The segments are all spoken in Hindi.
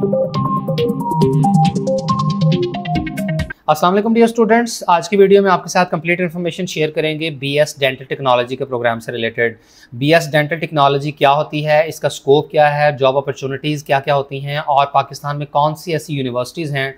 Thank you. असलम डियर स्टूडेंट्स आज की वीडियो में आपके साथ कंप्लीट इन्फॉर्मेशन शेयर करेंगे बीएस डेंटल टेक्नोलॉजी के प्रोग्राम से रिलेटेड बीएस डेंटल टेक्नोलॉजी क्या होती है इसका स्कोप क्या है जॉब अपॉर्चुनिटीज़ क्या क्या होती हैं और पाकिस्तान में कौन सी ऐसी यूनिवर्सिटीज़ हैं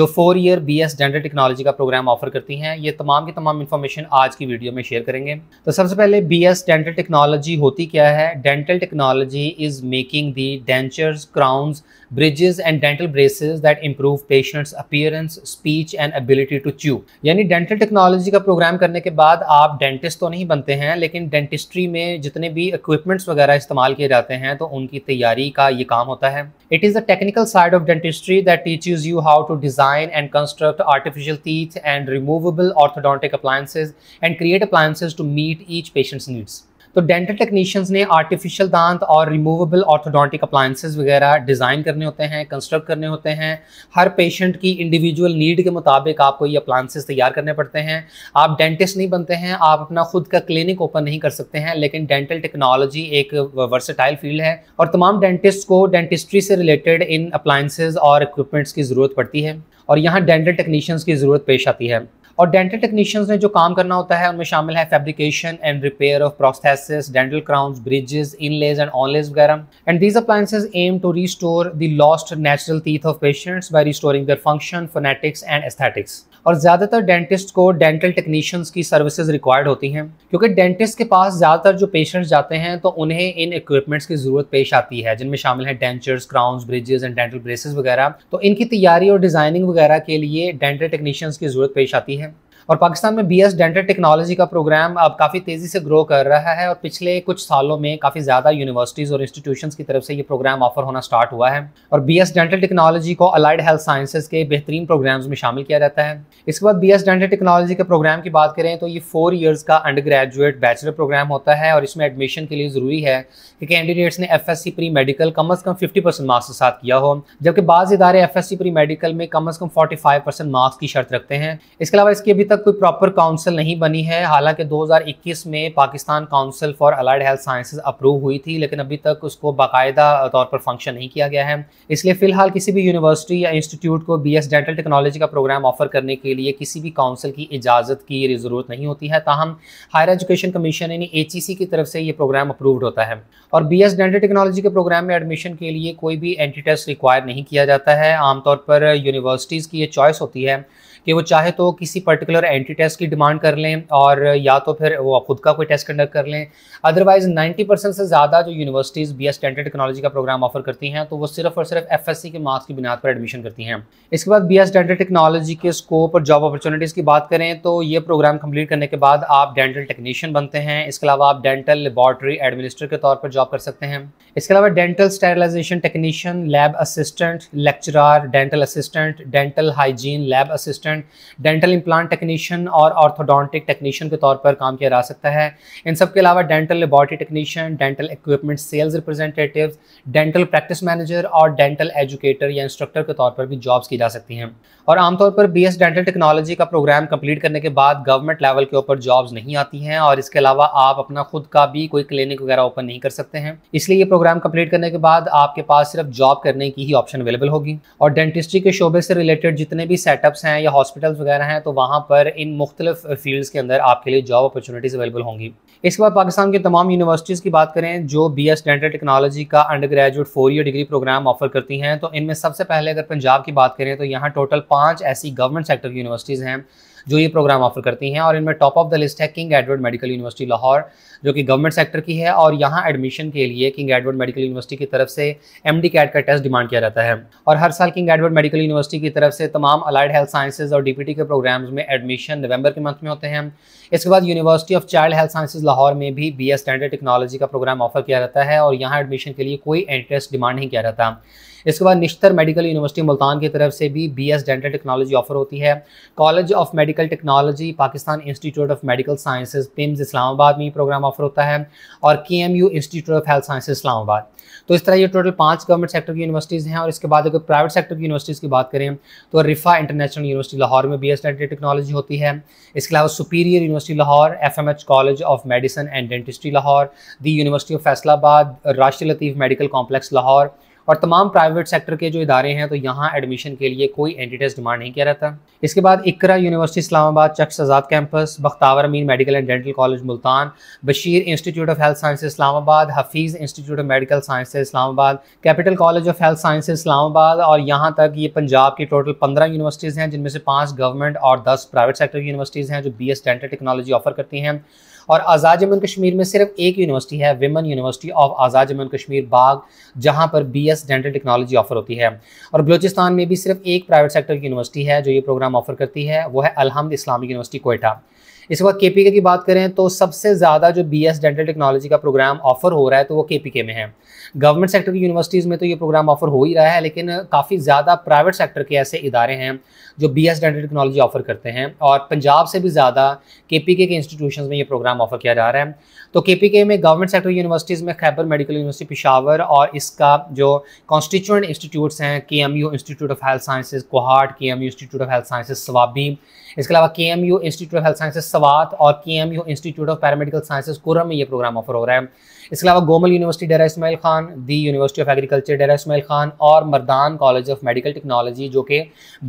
जो four year S dental technology का प्रोग्राम ऑफर करती हैं ये तमाम की तमाम इन्फॉर्मेशन आज की वीडियो में शेयर करेंगे तो सबसे पहले बी एस डेंटल टेक्नोलॉजी होती क्या है dental technology is making the dentures crowns bridges and dental braces that improve patients appearance speech and ability to chew यानी डेंटल टेक्नोलॉजी का प्रोग्राम करने के बाद आप डेंटिस्ट तो नहीं बनते हैं लेकिन डेंटिस्ट्री में जितने भी इक्विपमेंट्स वगैरह इस्तेमाल किए जाते हैं तो उनकी तैयारी का ये काम होता है it is the technical side of dentistry that teach you how to design and construct artificial teeth and removable orthodontic appliances and create appliances to meet each patients needs तो डेंटल टेक्नीशियंस ने आर्टिफिशियल दांत और रिमूवेबल ऑर्थोडोंटिक अप्लायंसेस वगैरह डिज़ाइन करने होते हैं कंस्ट्रक्ट करने होते हैं हर पेशेंट की इंडिविजुअल नीड के मुताबिक आपको ये अप्लायंसेस तैयार करने पड़ते हैं आप डेंटिस्ट नहीं बनते हैं आप अपना खुद का क्लिनिक ओपन नहीं कर सकते हैं लेकिन डेंटल टेक्नोलॉजी एक वर्सेटाइल फील्ड है और तमाम डेंटिस्ट को डेंटिस्ट्री से रिलेटेड इन अप्लायंसेज और इक्विपमेंट्स की ज़रूरत पड़ती है और यहाँ डेंटल टेक्नीशियंस की ज़रूरत पेश आती है और डेंटल टेक्नीशियंस ने जो काम करना होता है उनमें शामिल है fabrication and repair of prosthesis dental crowns bridges inlays and onlays वगैरह and these appliances aim to restore the lost natural teeth of patients by restoring their function phonetics and aesthetics और ज़्यादातर डेंटिस्ट को डेंटल टेक्नीशियंस की सर्विसेज रिक्वायर्ड होती हैं क्योंकि डेंटिस्ट के पास ज़्यादातर जो पेशेंट्स जाते हैं तो उन्हें इन इक्विपमेंट्स की ज़रूरत पेश आती है जिनमें शामिल हैं dentures crowns bridges and dental braces वगैरह तो इनकी तैयारी और डिज़ाइनिंग वगैरह के लिए डेंटल टेक्नीशियंस की ज़रूरत पेश आती है और पाकिस्तान में बी एस डेंटल टेक्नोलॉजी का प्रोग्राम अब काफ़ी तेज़ी से ग्रो कर रहा है और पिछले कुछ सालों में काफ़ी ज़्यादा यूनिवर्सिटीज़ और इंस्टीट्यूशंस की तरफ से ये प्रोग्राम ऑफर होना स्टार्ट हुआ है और बी एस डेंटल टेक्नोलॉजी को अलाइड हेल्थ साइंसेज के बेहतरीन प्रोग्राम्स में शामिल किया जाता है इसके बाद बी एस डेंटल टेक्नोलॉजी के प्रोग्राम की बात करें तो ये फोर ईयर्स का अंडर ग्रेजुएट बैचलर प्रोग्राम होता है और इसमें एडमिशन के लिए ज़रूरी है कि कैंडिडेट्स ने F S C pre medical कम अज़ कम फिफ्टी परसेंट मार्क्स के साथ किया हो जबकि बाज़ इदारे F S C pre medical में कम अज़ कम फोर्टी फाइव परसेंट मार्क्स की शर्त रखते हैं इसके अलावा इसकी अभी तक तक कोई प्रॉपर काउंसिल नहीं बनी है हालांकि 2021 में Pakistan council for allied health sciences approve हुई थी लेकिन अभी तक उसको बाकायदा तौर पर फंक्शन नहीं किया गया है इसलिए फिलहाल किसी भी यूनिवर्सिटी या इंस्टीट्यूट को बी डेंटल टेक्नोलॉजी का प्रोग्राम ऑफर करने के लिए किसी भी काउंसिल की इजाज़त की ज़रूरत नहीं होती है ताहम हायर एजुकेशन कमीशन यानी एच की तरफ से ये प्रोग्राम अप्रूव्ड होता है और बी डेंटल टेक्नोलॉजी के प्रोग्राम में एडमिशन के लिए कोई भी एंटी टेस्ट रिक्वायर नहीं किया जाता है आमतौर पर यूनिवर्सिटीज़ की ये चॉइस होती है कि वो चाहे तो किसी पर्टिकुलर एंटी टेस्ट की डिमांड कर लें और या तो फिर वो खुद का कोई टेस्ट कंडक्ट कर लें अदरवाइज 90 परसेंट से ज़्यादा जो universities B S standard technology का प्रोग्राम ऑफर करती हैं तो वो सिर्फ और सिर्फ एफ के मार्क्स की बुनियाद पर एडमिशन करती हैं इसके बाद बी एस डेंटल टेक्नोलॉजी के स्कोप और जॉब अपॉर्चुनिटीज़ की बात करें तो ये प्रोग्राम कम्प्लीट करने के बाद आप डेंटल टेक्नीशियन बनते हैं इसके अलावा आप डेंटल लेबॉर्ट्री एडमिनिस्टर के तौर पर जॉब कर सकते हैं इसके अलावा dental sterilization technician lab assistant lecturer dental assistant dental hygiene lab assistant dental implant techni technician और ऑर्थोडोंटिक टेक्नीशियन के तौर पर काम किया जा सकता है इन सब के अलावा dental laboratory technician dental equipment sales representative dental practice manager और डेंटल एजुकेटर या इंस्ट्रक्टर के तौर पर भी जॉब्स की जा सकती हैं और आमतौर पर बी डेंटल टेक्नोलॉजी का प्रोग्राम कंप्लीट करने के बाद गवर्नमेंट लेवल के ऊपर जॉब्स नहीं आती हैं और इसके अलावा आप अपना खुद का भी कोई क्लिनिक वगैरह ओपन नहीं कर सकते हैं इसलिए ये प्रोग्राम कंप्लीट करने के बाद आपके पास सिर्फ जॉब करने की ही ऑप्शन अवेलेबल होगी और डेंटिस्ट्री के शोबे से रिलेटेड जितने भी सेटअप्स हैं या हॉस्पिटल्स वगैरह हैं तो वहाँ पर पर इन मुख्तलिफ फील्ड्स के अंदर आपके लिए जॉब अपॉर्चुनिटीज़ अवेलेबल होंगी इसके बाद पाकिस्तान की तमाम यूनिवर्सिटीज़ की बात करें जो बी एस डेंटल टेक्नोलॉजी का undergraduate four year degree program offer करती हैं तो इनमें सबसे पहले अगर पंजाब की बात करें तो यहाँ टोटल पाँच ऐसी गवर्नमेंट सेक्टर की यूनिवर्सिटीज़ हैं जो ये प्रोग्राम ऑफर करती हैं और इनमें टॉप ऑफ द लिस्ट है King Edward medical university Lahore जो कि गवर्नमेंट सेक्टर की है और यहाँ एडमिशन के लिए किंग एडवर्ड मेडिकल यूनिवर्सिटी की तरफ से एम डी कैट का टेस्ट डिमांड किया जाता है और हर साल किंग एडवर्ड मेडिकल यूनिवर्सिटी की तरफ से तमाम अलाइड हेल्थ साइंसेज और टी के प्रोग्राम्स में एडमिशन नवंबर के मंथ में होते हैं इसके बाद university of child health sciences Lahore में भी बी एस स्टैंडर्ड टेक्नोलॉजी का प्रोग्राम ऑफर किया जाता है और यहाँ एडमिशन के लिए कोई एंट्रेंस डिमांड नहीं किया जाता इसके बाद निश्तर मेडिकल यूनिवर्सिटी मुल्तान की तरफ से भी B S dental technology offer होती है college of medical technology Pakistan institute of medical sciences PIMS Islamabad में प्रोग्राम ऑफर होता है और K M U institute of health sciences Islamabad तो इस तरह ये टोटल पाँच गवर्नमेंट सेक्टर की यूनिवर्सिटीज़ हैं और इसके बाद अगर प्राइवेट सेक्टर की यूनिवर्सिटीज़ की बात करें तो रिफा इंटरनेशनल यूनिवर्सिटी लाहौर में बी एस डेंटल टेक्नोलॉजी होती है इसके अलावा superior university Lahore F M H college of medicine and dentistry Lahore the university of Faisalabad Rashid Latif medical complex Lahore और तमाम प्राइवेट सेक्टर के जो इदारे हैं तो यहाँ एडमिशन के लिए कोई एंटी टेस्ट डिमांड नहीं किया रहता इसके बाद Iqra university Islamabad Chak Shahzad campus Bakhtawar Amin medical and dental college Multan Bashir institute of health science Islamabad Hafeez institute of medical science Islamabad capital college of health science Islamabad और यहाँ तक ये पंजाब की टोटल पंद्रह यूनिवर्सिटीज़ हैं जिनमें से पाँच गवर्नमेंट और दस प्राइवेट सेक्टर की यूनिवर्सिटीज़ हैं जो B S dental technology offer करती हैं और आज़ाद जम्मू कश्मीर में सिर्फ एक यूनिवर्सिटी है women university of Azad Jammu Kashmir Bagh जहाँ पर B S dental technology offer होती है और बलोचिस्तान में भी सिर्फ एक प्राइवेट सेक्टर की यूनिवर्सिटी है जो ये प्रोग्राम ऑफर करती है वो है अलहमद इस्लामिक यूनिवर्सिटी कोयटा इसके बाद के की बात करें तो सबसे ज़्यादा जो बी डेंटल टेक्नोलॉजी का प्रोग्राम ऑफर हो रहा है तो वो के में है गवर्नमेंट सेक्टर की यूनिवर्सिटीज़ में तो ये प्रोग्राम ऑफर हो ही रहा है लेकिन काफ़ी ज़्यादा प्राइवेट सेक्टर के ऐसे इदारे हैं जो बी डेंटल टेक्नोलॉजी ऑफर करते हैं और पंजाब से भी ज़्यादा के के इंस्टीट्यूशन में ये प्रोग्राम ऑफर किया जा रहा है तो के में गवर्नमेंट सेक्टर यूनिवर्सिटीज़ में खैबर मेडिकल यूनिवर्सिटी पिशावर और इसका जो कॉन्स्टिट्यूंट इंस्टीट्यूट्स हैं के institute of health sciences Kohat के institute of health sciences Swabi इसके अलावा K M U institute of health sciences Swat और K M U institute of paramedical sciences Kurram में ये प्रोग्राम ऑफर हो रहा है इसके अलावा Gomal university Dera Ismail Khan the university of agriculture Dera Ismail Khan और Mardan college of medical technology जो कि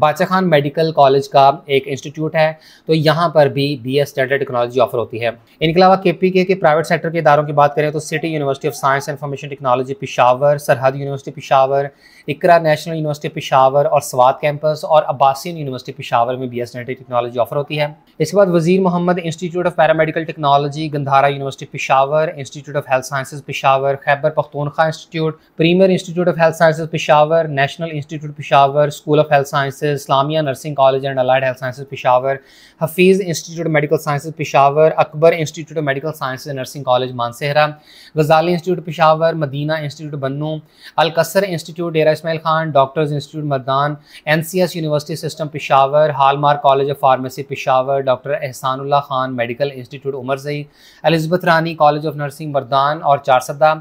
बाचा खान मेडिकल कॉलेज का एक इंस्टीट्यूट है तो यहाँ पर भी B S standard technology offer होती है इनके अलावा के पी के प्राइवेट सेक्टर के इदारों की बात करें तो city university of science information technology Peshawar Sarhad university Peshawar Iqra national university Peshawar और स्वाद कैंपस और अब्बासन यूनिवर्सिटी पिशावर में B S data technology offer होती है इसके बाद Wazir Mohammad institute of paramedical technology Gandhara university Peshawar institute of health sciences Peshawar Khyber Pakhtunkhwa institute premier institute of health sciences Peshawar national institute Peshawar school of health sciences Islamia nursing college and allied health sciences Peshawar Hafeez institute of medical sciences Peshawar Akbar institute of medical sciences nursing college Mansehra Ghazali institute Peshawar Madina institute Bannu Alkasar institute Dera Ismail Khan doctors institute Mardan N C S university system Peshawar हालमार college of pharmacy Peshawar doctor Ehsanullah Khan medical institute जई Elizabeth Rani college of nursing Mardan और चारसदा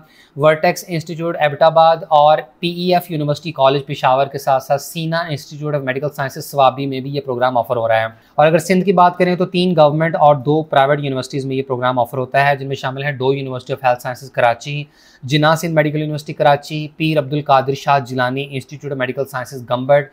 वर्टेक्स इंस्टीट्यूट एबटाबाद और पी यूनिवर्सिटी कॉलेज पिशावर के साथ साथ Sina institute of medical sciences Swabi में भी ये प्रोग्राम ऑफर हो रहा है और अगर सिंध की बात करें तो तीन गवर्नमेंट और दो प्राइवेट यूनिवर्सिटीज़ में ये प्रोग्राम ऑफर होता है जिनमें शामिल हैं दो university of health sciences Karachi Jinnah Sindh medical university Karachi Pir Abdul Qadir Shah Jilani institute of medical sciences Gambat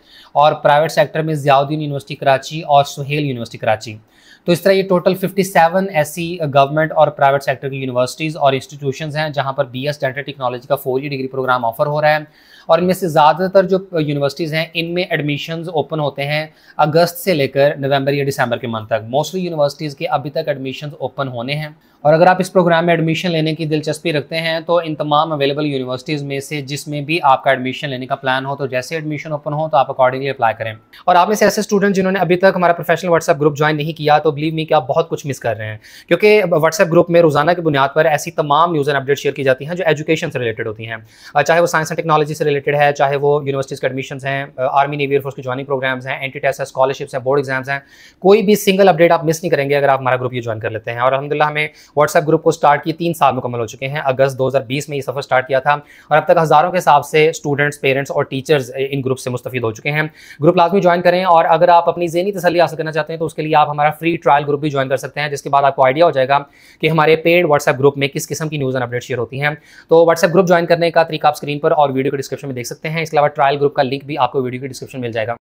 और प्राइवेट सेक्टर में जियाउद्दीन यूनिवर्सिटी कराची और सुहेल यूनिवर्सिटी कराची तो इस तरह ये टोटल 57 ऐसी गवर्नमेंट और प्राइवेट सेक्टर की यूनिवर्सिटीज़ और इंस्टीट्यूशंस हैं जहां पर बी एस डेंटल टेक्नोलॉजी का four year degree program offer हो रहा है और इनमें से ज़्यादातर जो यूनिवर्सिटीज़ हैं इनमें एडमिशन्स ओपन होते हैं अगस्त से लेकर नवंबर या दिसंबर के मंथ तक मोस्टली यूनिवर्सिटीज़ के अभी तक एडमिशन ओपन होने हैं और अगर आप इस प्रोग्राम में एडमिशन लेने की दिलचस्पी रखते हैं तो इन तमाम अवेलेबल यूनिवर्सिटीज़ में से जिसमें भी आपका एडमिशन लेने का प्लान हो तो जैसे एडमिशन ओपन हो तो आप अकॉर्डिंगली अप्लाई करें और आप में से ऐसे स्टूडेंट जिन्होंने अभी तक हमारा प्रोफेशनल व्हाट्सएप ग्रुप ज्वाइन नहीं किया तो बिलीव मी कि आप बहुत कुछ मिस कर रहे हैं क्योंकि व्हाट्सएप ग्रुप में रोजाना की बुनियाद पर ऐसी तमाम न्यूज़ एंड अपडेट शेयर की जाती हैं जो एजुकेशन से रिलेटेड होती हैं चाहे वो साइंस एंड टेक्नोलॉजी से रिलेटेड है चाहे वो यूनिवर्सिटीज़ के एडमिशन हैं आर्मी नेवी एयरफोर्स के ज्वाइनिंग प्रोग्राम्स हैं एंटी टेस्ट है स्कॉलरशिप्स हैं बोर्ड एग्जाम्स हैं कोई भी सिंगल अपडेट आप मिस नहीं करेंगे अगर आप हमारा ग्रुप ये ज्वाइन कर लेते हैं और अलहमदिल्ला हमें व्हाट्सएप ग्रुप को स्टार्ट किए तीन साल मुकम्मल हो चुके हैं अगस्त दो में ये सफ़र स्टार्ट किया था और अब तक हज़ारों के हिसाब से स्टूडेंट्स पेरेंट्स और टीचर्स इन ग्रुप से मुस्तफ़ हो चुके हैं ग्रुप लाजमी ज्वाइन करें और अगर आप अपनी जेनी तसली हासिल हासिल करना चाहते हैं तो उसके लिए आप हमारा फ्री ट्रायल ग्रुप भी ज्वाइन कर सकते हैं जिसके बाद आपको आइडिया हो जाएगा कि हमारे पेड व्हाट्सएप ग्रुप में किस किस्म की न्यूज़ एंड अपडेट शेयर होती है तो व्हाट्सएप ग्रुप ज्वाइन करने का तरीका आप स्क्रीन पर और वीडियो के डिस्क्रिप्शन में देख सकते हैं इसके अलावा ट्रायल ग्रुप का लिंक भी आपको वीडियो के डिस्क्रिप्शन मिल जाएगा